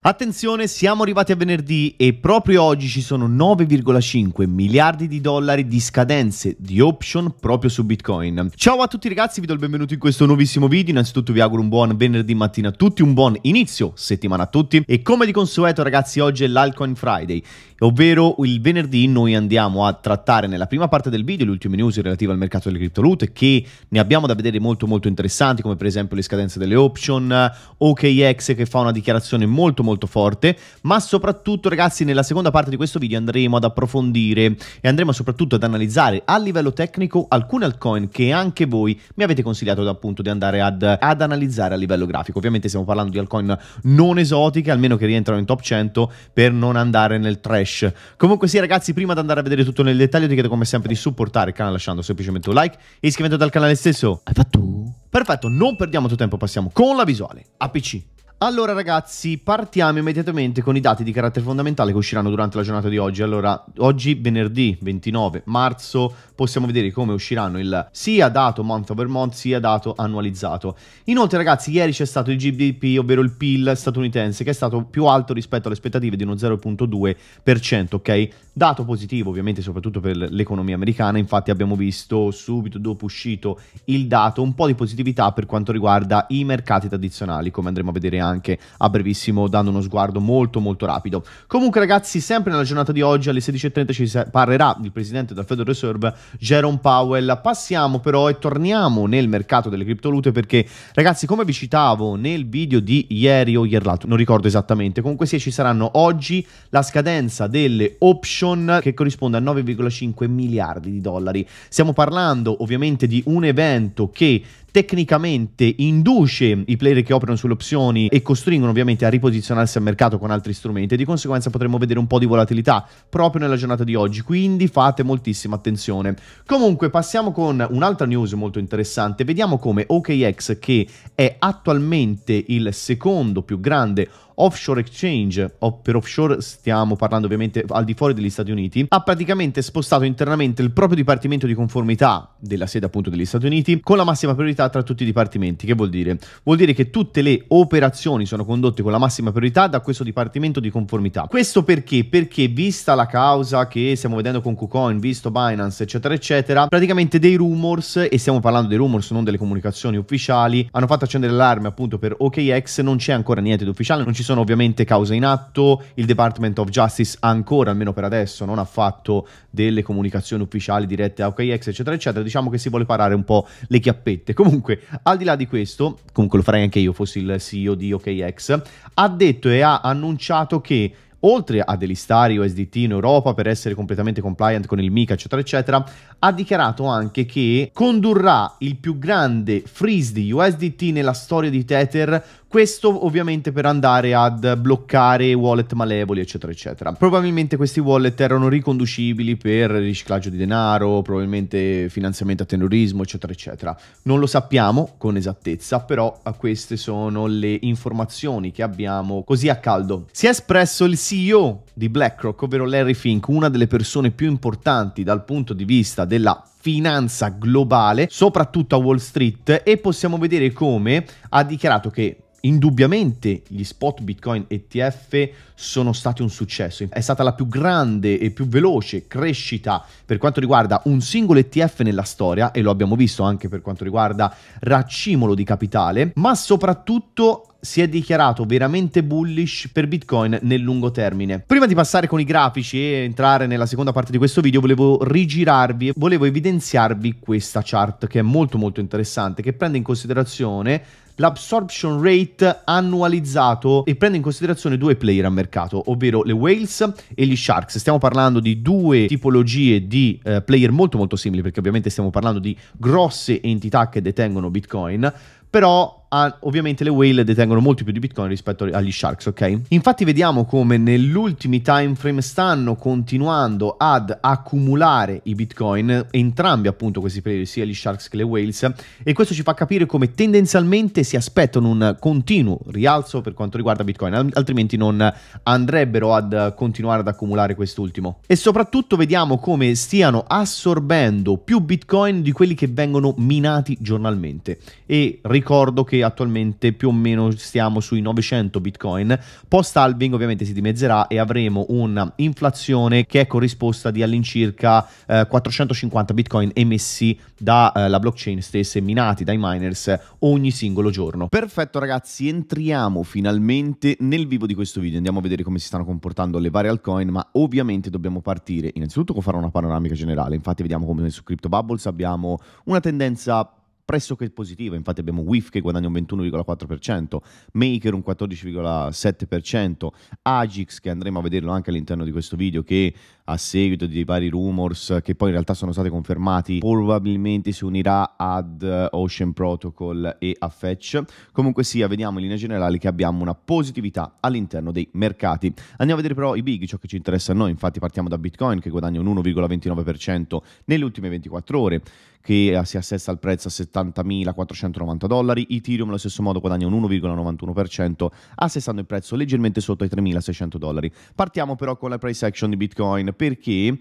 Attenzione, siamo arrivati a venerdì e proprio oggi ci sono 9,5 miliardi di dollari di scadenze di option proprio su Bitcoin. Ciao a tutti ragazzi, vi do il benvenuto in questo nuovissimo video. Innanzitutto vi auguro un buon venerdì mattina a tutti, un buon inizio settimana a tutti e come di consueto ragazzi oggi è l'Alcoin Friday, ovvero il venerdì noi andiamo a trattare nella prima parte del video le ultime news relative al mercato delle criptovalute che ne abbiamo da vedere molto molto interessanti come per esempio le scadenze delle option, OKX che fa una dichiarazione molto molto molto forte, ma soprattutto ragazzi nella seconda parte di questo video andremo ad approfondire e andremo soprattutto ad analizzare a livello tecnico alcune altcoin che anche voi mi avete consigliato appunto di andare ad, ad analizzare a livello grafico. Ovviamente stiamo parlando di altcoin non esotiche, almeno che rientrano in top 100 per non andare nel trash. Comunque sì ragazzi, prima di andare a vedere tutto nel dettaglio ti chiedo come sempre di supportare il canale lasciando semplicemente un like e iscrivendoti al canale stesso. Hai fatto? Perfetto, non perdiamo più tempo, passiamo con la visuale. APC. Allora ragazzi, partiamo immediatamente con i dati di carattere fondamentale che usciranno durante la giornata di oggi. Allora, oggi venerdì 29 marzo possiamo vedere come usciranno il sia dato month over month sia dato annualizzato. Inoltre ragazzi, ieri c'è stato il GDP, ovvero il PIL statunitense, che è stato più alto rispetto alle aspettative di uno 0.2%, ok? Dato positivo ovviamente soprattutto per l'economia americana, infatti abbiamo visto subito dopo uscito il dato un po' di positività per quanto riguarda i mercati tradizionali, come andremo a vedere anche anche a brevissimo dando uno sguardo molto molto rapido. Comunque ragazzi, sempre nella giornata di oggi alle 16.30 ci parlerà il presidente del Federal Reserve, Jerome Powell. Passiamo però e torniamo nel mercato delle criptovalute perché ragazzi, come vi citavo nel video di ieri o ieri l'altro, non ricordo esattamente, comunque sì, ci saranno oggi la scadenza delle option che corrisponde a 9,5 miliardi di dollari. Stiamo parlando ovviamente di un evento che tecnicamente induce i player che operano sulle opzioni e costringono ovviamente a riposizionarsi al mercato con altri strumenti e di conseguenza potremmo vedere un po' di volatilità proprio nella giornata di oggi, quindi fate moltissima attenzione. Comunque passiamo con un'altra news molto interessante, vediamo come OKX che è attualmente il secondo più grande Offshore Exchange, o per offshore stiamo parlando ovviamente al di fuori degli Stati Uniti, ha praticamente spostato internamente il proprio dipartimento di conformità della sede appunto degli Stati Uniti con la massima priorità tra tutti i dipartimenti. Che vuol dire? Vuol dire che tutte le operazioni sono condotte con la massima priorità da questo dipartimento di conformità. Questo perché? Perché vista la causa che stiamo vedendo con KuCoin, visto Binance, eccetera, eccetera, praticamente dei rumors, e stiamo parlando dei rumors, non delle comunicazioni ufficiali, hanno fatto accendere l'allarme appunto per OKX, non c'è ancora niente di ufficiale, non ci sono sono ovviamente cause in atto, il Department of Justice ancora, almeno per adesso, non ha fatto delle comunicazioni ufficiali dirette a OKX, eccetera, eccetera. Diciamo che si vuole parare un po' le chiappette. Comunque, al di là di questo, comunque lo farei anche io, fossi il CEO di OKX, ha detto e ha annunciato che oltre a delistare USDT in Europa per essere completamente compliant con il MICA, eccetera, eccetera, ha dichiarato anche che condurrà il più grande freeze di USDT nella storia di Tether. Questo ovviamente per andare ad bloccare wallet malevoli, eccetera, eccetera. Probabilmente questi wallet erano riconducibili per riciclaggio di denaro, probabilmente finanziamento a terrorismo, eccetera, eccetera. Non lo sappiamo con esattezza, però queste sono le informazioni che abbiamo così a caldo. Si è espresso il CEO di BlackRock, ovvero Larry Fink, una delle persone più importanti dal punto di vista della finanza globale, soprattutto a Wall Street, e possiamo vedere come ha dichiarato che Indubbiamente gli spot Bitcoin ETF sono stati un successo, è stata la più grande e più veloce crescita per quanto riguarda un singolo ETF nella storia e lo abbiamo visto anche per quanto riguarda raccimolo di capitale, ma soprattutto si è dichiarato veramente bullish per Bitcoin nel lungo termine. Prima di passare con i grafici e entrare nella seconda parte di questo video, volevo rigirarvi, volevo evidenziarvi questa chart che è molto molto interessante, che prende in considerazione l'absorption rate annualizzato e prende in considerazione due player a mercato, ovvero le whales e gli sharks. Stiamo parlando di due tipologie di eh, player molto molto simili perché ovviamente stiamo parlando di grosse entità che detengono Bitcoin però ah, ovviamente le whale detengono molti più di bitcoin rispetto agli sharks, ok? Infatti vediamo come nell'ultimi time frame stanno continuando ad accumulare i bitcoin, entrambi appunto questi periodi, sia gli sharks che le whales, e questo ci fa capire come tendenzialmente si aspettano un continuo rialzo per quanto riguarda bitcoin, altrimenti non andrebbero ad continuare ad accumulare quest'ultimo. E soprattutto vediamo come stiano assorbendo più bitcoin di quelli che vengono minati giornalmente e ricordo che attualmente più o meno stiamo sui 900 bitcoin. Post halving ovviamente si dimezzerà e avremo un'inflazione che è corrisposta di all'incirca eh, 450 bitcoin emessi dalla eh, blockchain stessa e minati dai miners ogni singolo giorno. Perfetto ragazzi, entriamo finalmente nel vivo di questo video, andiamo a vedere come si stanno comportando le varie altcoin, ma ovviamente dobbiamo partire innanzitutto con fare una panoramica generale, infatti vediamo come su Crypto Bubbles abbiamo una tendenza pressoché positiva, infatti abbiamo WIF che guadagna un 21,4%, Maker un 14,7%, Agix che andremo a vederlo anche all'interno di questo video che a seguito di vari rumors che poi in realtà sono stati confermati, probabilmente si unirà ad eh, Ocean Protocol e a Fetch. Comunque sia, vediamo in linea generale che abbiamo una positività all'interno dei mercati. Andiamo a vedere però i big, ciò che ci interessa a noi, infatti partiamo da Bitcoin che guadagna un 1,29% nelle ultime 24 ore, che si assesta al prezzo a 70.490 dollari, Ethereum allo stesso modo guadagna un 1,91%, assestando il prezzo leggermente sotto ai 3.600 dollari. Partiamo però con la price action di Bitcoin perché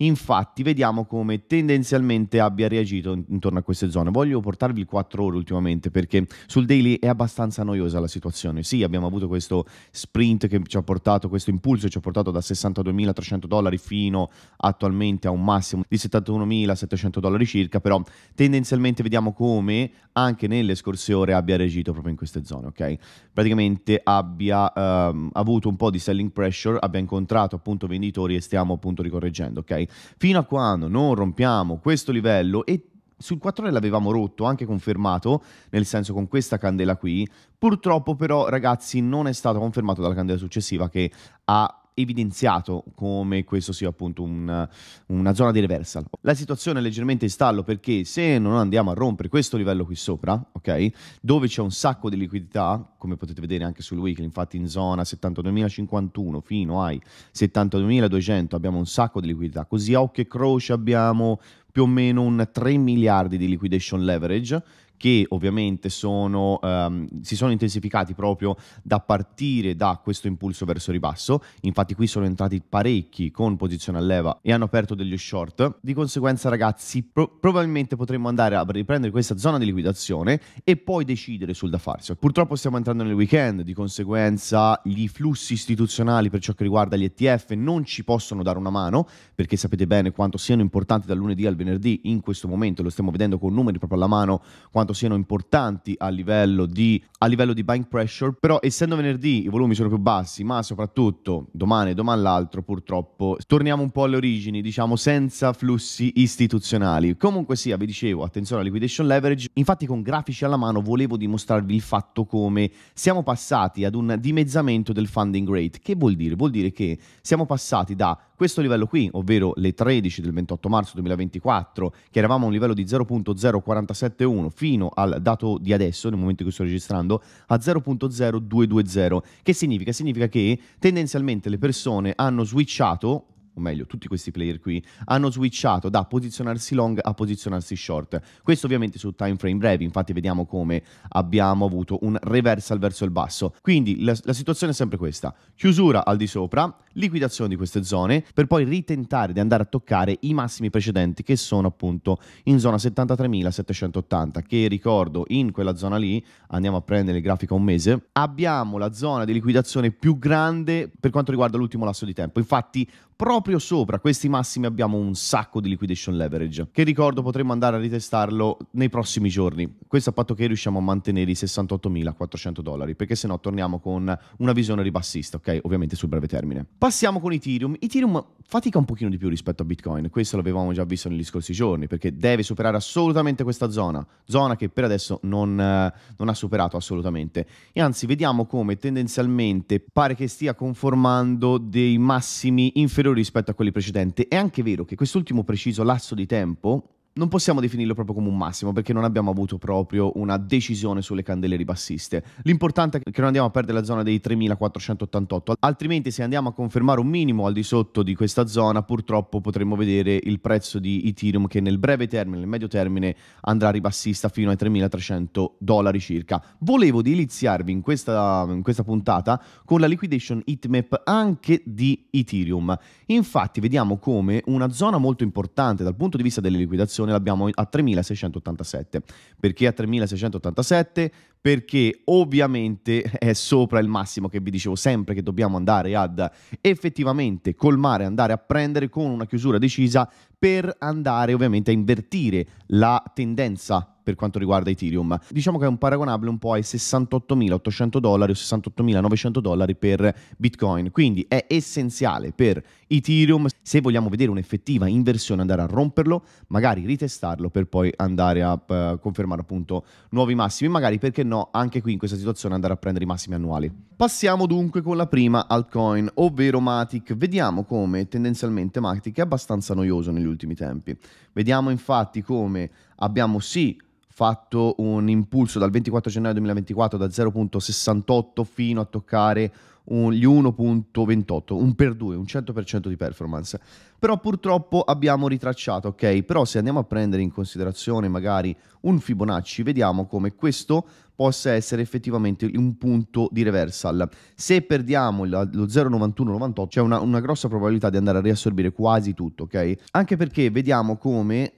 Infatti, vediamo come tendenzialmente abbia reagito intorno a queste zone. Voglio portarvi il 4 ore ultimamente perché sul daily è abbastanza noiosa la situazione. Sì, abbiamo avuto questo sprint che ci ha portato, questo impulso che ci ha portato da 62.300 dollari fino attualmente a un massimo di 71.700 dollari circa, però tendenzialmente vediamo come anche nelle scorse ore abbia reagito proprio in queste zone, ok? Praticamente abbia ehm, avuto un po' di selling pressure, abbia incontrato appunto venditori e stiamo appunto ricorreggendo, ok? Fino a quando non rompiamo questo livello e sul 4 ore l'avevamo rotto, anche confermato, nel senso con questa candela qui. Purtroppo però, ragazzi, non è stato confermato dalla candela successiva che ha evidenziato come questo sia appunto un, una zona di reversal. La situazione è leggermente in stallo perché se non andiamo a rompere questo livello qui sopra, ok, dove c'è un sacco di liquidità, come potete vedere anche sul weekly, infatti in zona 72.051 fino ai 72.200 abbiamo un sacco di liquidità, così a occhio e croce abbiamo più o meno un 3 miliardi di liquidation leverage che ovviamente sono, ehm, si sono intensificati proprio da partire da questo impulso verso ribasso. Infatti qui sono entrati parecchi con posizione a leva e hanno aperto degli short. Di conseguenza ragazzi pro- probabilmente potremmo andare a riprendere questa zona di liquidazione e poi decidere sul da farsi. Purtroppo stiamo entrando nel weekend, di conseguenza gli flussi istituzionali per ciò che riguarda gli ETF non ci possono dare una mano perché sapete bene quanto siano importanti dal lunedì al venerdì in questo momento, lo stiamo vedendo con numeri proprio alla mano, quanto quanto siano importanti a livello di, a livello di buying pressure, però essendo venerdì i volumi sono più bassi, ma soprattutto domani e domani l'altro purtroppo torniamo un po' alle origini, diciamo senza flussi istituzionali. Comunque sia, vi dicevo, attenzione a liquidation leverage, infatti con grafici alla mano volevo dimostrarvi il fatto come siamo passati ad un dimezzamento del funding rate. Che vuol dire? Vuol dire che siamo passati da questo livello qui, ovvero le 13 del 28 marzo 2024, che eravamo a un livello di 0.0471 fino al dato di adesso, nel momento in cui sto registrando, a 0.0220. Che significa? Significa che tendenzialmente le persone hanno switchato o meglio, tutti questi player qui, hanno switchato da posizionarsi long a posizionarsi short. Questo ovviamente su time frame brevi, infatti vediamo come abbiamo avuto un reversal verso il basso. Quindi la, la situazione è sempre questa, chiusura al di sopra, liquidazione di queste zone per poi ritentare di andare a toccare i massimi precedenti che sono appunto in zona 73.780 che ricordo in quella zona lì, andiamo a prendere il grafico a un mese, abbiamo la zona di liquidazione più grande per quanto riguarda l'ultimo lasso di tempo. Infatti proprio sopra questi massimi abbiamo un sacco di liquidation leverage che ricordo potremmo andare a ritestarlo nei prossimi giorni. Questo a patto che riusciamo a mantenere i 68.400 dollari perché se no torniamo con una visione ribassista, ok? Ovviamente sul breve termine. Passiamo con Ethereum. Ethereum fatica un pochino di più rispetto a Bitcoin, questo l'avevamo già visto negli scorsi giorni, perché deve superare assolutamente questa zona, zona che per adesso non, eh, non ha superato assolutamente. E anzi, vediamo come tendenzialmente pare che stia conformando dei massimi inferiori rispetto a quelli precedenti. È anche vero che quest'ultimo preciso lasso di tempo, non possiamo definirlo proprio come un massimo perché non abbiamo avuto proprio una decisione sulle candele ribassiste. L'importante è che non andiamo a perdere la zona dei 3488, altrimenti se andiamo a confermare un minimo al di sotto di questa zona purtroppo potremmo vedere il prezzo di Ethereum che nel breve termine, nel medio termine andrà ribassista fino ai 3300 dollari circa. Volevo deliziarvi in questa, in questa puntata con la liquidation heatmap anche di Ethereum. Infatti vediamo come una zona molto importante dal punto di vista delle liquidazioni posizione l'abbiamo a 3687. Perché a 3687? Perché ovviamente è sopra il massimo che vi dicevo sempre che dobbiamo andare ad effettivamente colmare, andare a prendere con una chiusura decisa per andare ovviamente a invertire la tendenza per quanto riguarda Ethereum. Diciamo che è un paragonabile un po' ai 68.800 dollari o 68.900 dollari per Bitcoin, quindi è essenziale per Ethereum se vogliamo vedere un'effettiva inversione andare a romperlo, magari ritestarlo per poi andare a uh, confermare appunto nuovi massimi, magari perché no anche qui in questa situazione andare a prendere i massimi annuali. Passiamo dunque con la prima altcoin, ovvero Matic. Vediamo come tendenzialmente Matic è abbastanza noioso negli ultimi tempi. Vediamo infatti come abbiamo sì fatto un impulso dal 24 gennaio 2024 da 0.68 fino a toccare un, gli 1.28, un per 2, un 100% di performance. Però purtroppo abbiamo ritracciato, ok? Però se andiamo a prendere in considerazione magari un Fibonacci, vediamo come questo possa essere effettivamente un punto di reversal. Se perdiamo lo 0,91-98 c'è una, una grossa probabilità di andare a riassorbire quasi tutto, ok? Anche perché vediamo come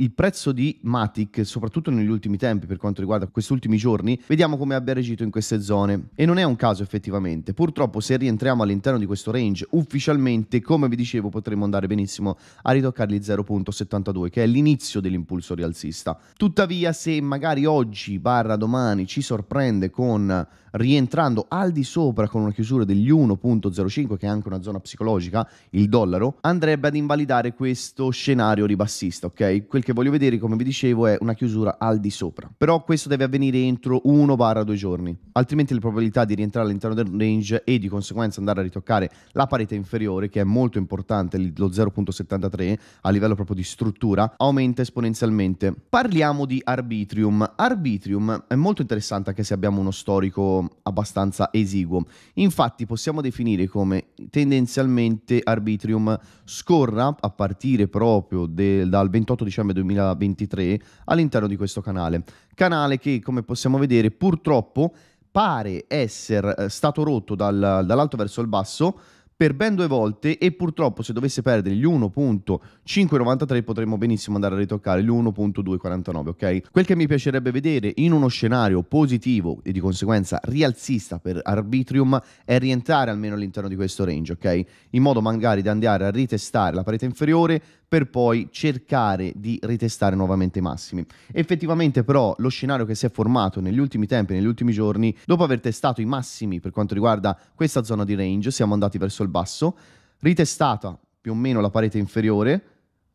il prezzo di Matic, soprattutto negli ultimi tempi per quanto riguarda questi ultimi giorni, vediamo come abbia reagito in queste zone. E non è un caso effettivamente. Purtroppo se rientriamo all'interno di questo range, ufficialmente, come vi dicevo, potremmo andare benissimo a ritoccare gli 0.72, che è l'inizio dell'impulso rialzista. Tuttavia, se magari oggi, barra domani, ci sorprende con rientrando al di sopra con una chiusura degli 1.05, che è anche una zona psicologica, il dollaro, andrebbe ad invalidare questo scenario ribassista, ok? Quel che voglio vedere, come vi dicevo, è una chiusura al di sopra. Però questo deve avvenire entro 1-2 giorni, altrimenti le probabilità di rientrare all'interno del range e di conseguenza andare a ritoccare la parete inferiore, che è molto importante, lo 0.73 a livello proprio di struttura, aumenta esponenzialmente. Parliamo di Arbitrium. Arbitrium è molto interessante anche se abbiamo uno storico abbastanza esiguo. Infatti possiamo definire come tendenzialmente Arbitrium scorra a partire proprio del, dal 28 dicembre 2023 all'interno di questo canale. Canale che, come possiamo vedere, purtroppo pare essere eh, stato rotto dal, dall'alto verso il basso per ben due volte e purtroppo se dovesse perdere gli 1.593 potremmo benissimo andare a ritoccare gli 1.249, ok? Quel che mi piacerebbe vedere in uno scenario positivo e di conseguenza rialzista per Arbitrium è rientrare almeno all'interno di questo range, ok? In modo magari di andare a ritestare la parete inferiore, per poi cercare di ritestare nuovamente i massimi. Effettivamente però lo scenario che si è formato negli ultimi tempi, negli ultimi giorni, dopo aver testato i massimi per quanto riguarda questa zona di range, siamo andati verso il basso, ritestata più o meno la parete inferiore,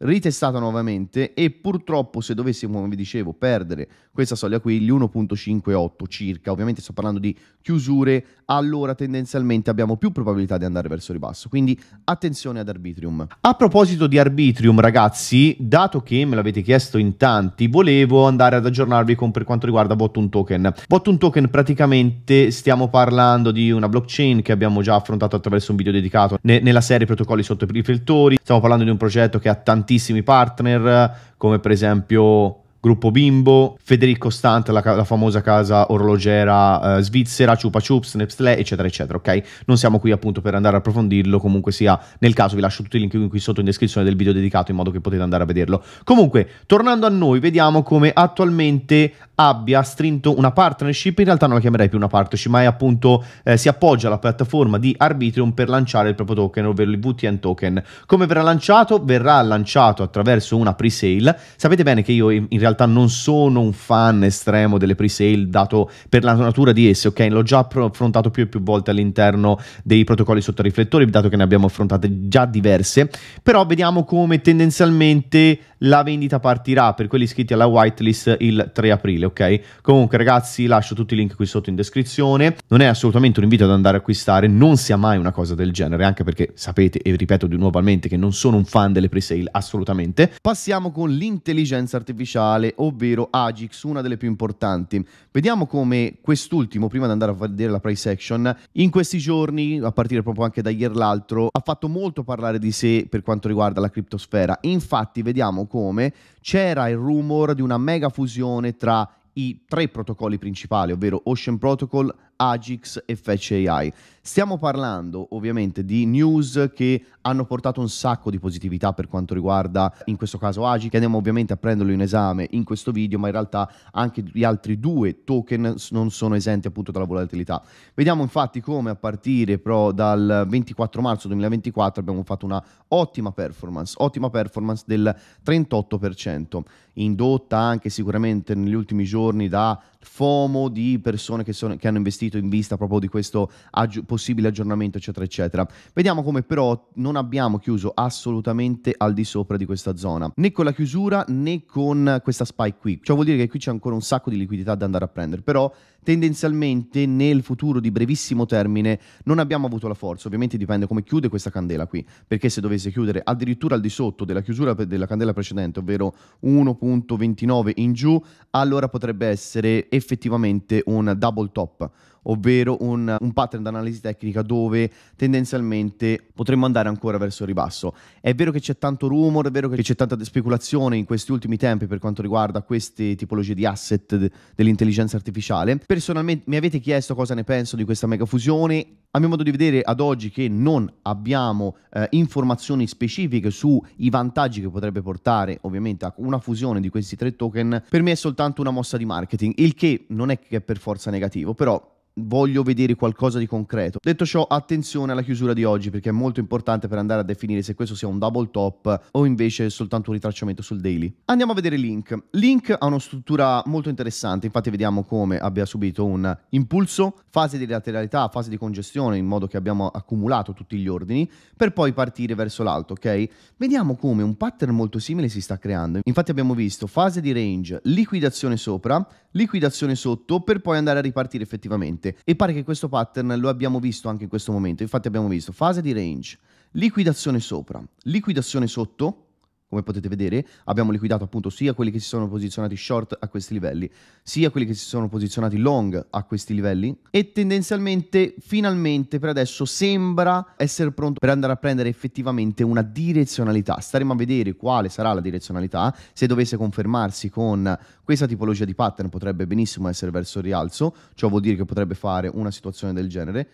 ritestata nuovamente e purtroppo se dovessimo, come vi dicevo, perdere questa soglia qui, gli 1.58 circa, ovviamente sto parlando di chiusure, allora tendenzialmente abbiamo più probabilità di andare verso il ribasso, quindi attenzione ad Arbitrium. A proposito di Arbitrium ragazzi, dato che me l'avete chiesto in tanti, volevo andare ad aggiornarvi con per quanto riguarda Bottom Token. Bottom Token praticamente stiamo parlando di una blockchain che abbiamo già affrontato attraverso un video dedicato ne nella serie protocolli sotto i riflettori, stiamo parlando di un progetto che ha tantissimi tantissimi partner, come per esempio Gruppo Bimbo, Federico Stant, la, la famosa casa orologera eh, svizzera, Chupa Chups, Nestlé, eccetera, eccetera, ok? Non siamo qui appunto per andare a approfondirlo, comunque sia, nel caso vi lascio tutti i link qui sotto in descrizione del video dedicato in modo che potete andare a vederlo. Comunque, tornando a noi, vediamo come attualmente abbia strinto una partnership, in realtà non la chiamerei più una partnership, ma è appunto eh, si appoggia alla piattaforma di Arbitrium per lanciare il proprio token, ovvero il VTN token. Come verrà lanciato? Verrà lanciato attraverso una pre-sale. Sapete bene che io in realtà non sono un fan estremo delle pre-sale, dato per la natura di esse, ok? L'ho già affrontato più e più volte all'interno dei protocolli sotto riflettori, dato che ne abbiamo affrontate già diverse, però vediamo come tendenzialmente la vendita partirà per quelli iscritti alla whitelist il 3 aprile, ok? Comunque ragazzi lascio tutti i link qui sotto in descrizione, non è assolutamente un invito ad andare a acquistare, non sia mai una cosa del genere, anche perché sapete e ripeto di nuovamente che non sono un fan delle presale assolutamente. Passiamo con l'intelligenza artificiale, ovvero Agix, una delle più importanti. Vediamo come quest'ultimo, prima di andare a vedere la price action, in questi giorni, a partire proprio anche da ieri l'altro, ha fatto molto parlare di sé per quanto riguarda la criptosfera. Infatti vediamo come, c'era il rumor di una mega fusione tra i tre protocolli principali, ovvero Ocean Protocol, Agix e Fetch AI. Stiamo parlando ovviamente di news che hanno portato un sacco di positività per quanto riguarda in questo caso Agix, che andiamo ovviamente a prenderlo in esame in questo video, ma in realtà anche gli altri due token non sono esenti appunto dalla volatilità. Vediamo infatti come a partire però dal 24 marzo 2024 abbiamo fatto una ottima performance, ottima performance del 38%, indotta anche sicuramente negli ultimi giorni da FOMO di persone che, sono, che hanno investito in vista proprio di questo aggi- possibile aggiornamento, eccetera, eccetera. Vediamo come però non abbiamo chiuso assolutamente al di sopra di questa zona, né con la chiusura né con questa spike qui. Ciò vuol dire che qui c'è ancora un sacco di liquidità da andare a prendere, però tendenzialmente nel futuro di brevissimo termine non abbiamo avuto la forza, ovviamente dipende come chiude questa candela qui, perché se dovesse chiudere addirittura al di sotto della chiusura della candela precedente, ovvero 1.29 in giù, allora potrebbe essere effettivamente un double top ovvero un, un pattern d'analisi tecnica dove tendenzialmente potremmo andare ancora verso il ribasso. È vero che c'è tanto rumore, è vero che c'è tanta speculazione in questi ultimi tempi per quanto riguarda queste tipologie di asset de- dell'intelligenza artificiale. Personalmente mi avete chiesto cosa ne penso di questa mega fusione. A mio modo di vedere, ad oggi che non abbiamo eh, informazioni specifiche sui vantaggi che potrebbe portare ovviamente a una fusione di questi tre token, per me è soltanto una mossa di marketing, il che non è che è per forza negativo, però voglio vedere qualcosa di concreto. Detto ciò, attenzione alla chiusura di oggi perché è molto importante per andare a definire se questo sia un double top o invece soltanto un ritracciamento sul daily. Andiamo a vedere Link. Link ha una struttura molto interessante, infatti vediamo come abbia subito un impulso, fase di lateralità, fase di congestione, in modo che abbiamo accumulato tutti gli ordini, per poi partire verso l'alto, ok? Vediamo come un pattern molto simile si sta creando. Infatti abbiamo visto fase di range, liquidazione sopra, liquidazione sotto, per poi andare a ripartire effettivamente velocemente e pare che questo pattern lo abbiamo visto anche in questo momento. Infatti abbiamo visto fase di range, liquidazione sopra, liquidazione sotto, come potete vedere abbiamo liquidato appunto sia quelli che si sono posizionati short a questi livelli, sia quelli che si sono posizionati long a questi livelli e tendenzialmente finalmente per adesso sembra essere pronto per andare a prendere effettivamente una direzionalità. Staremo a vedere quale sarà la direzionalità, se dovesse confermarsi con questa tipologia di pattern potrebbe benissimo essere verso il rialzo, ciò vuol dire che potrebbe fare una situazione del genere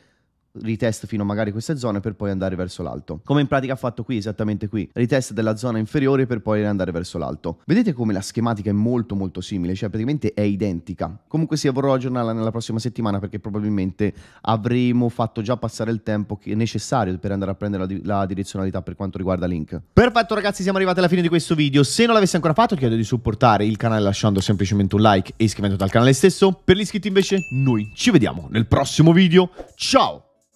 ritest fino magari a queste zone per poi andare verso l'alto. Come in pratica ha fatto qui, esattamente qui, ritest della zona inferiore per poi andare verso l'alto. Vedete come la schematica è molto molto simile, cioè praticamente è identica. Comunque sì, vorrò aggiornarla nella prossima settimana perché probabilmente avremo fatto già passare il tempo che è necessario per andare a prendere la, di la direzionalità per quanto riguarda Link. Perfetto ragazzi, siamo arrivati alla fine di questo video. Se non l'avessi ancora fatto ti chiedo di supportare il canale lasciando semplicemente un like e iscrivendoti al canale stesso. Per gli iscritti invece noi ci vediamo nel prossimo video. Ciao!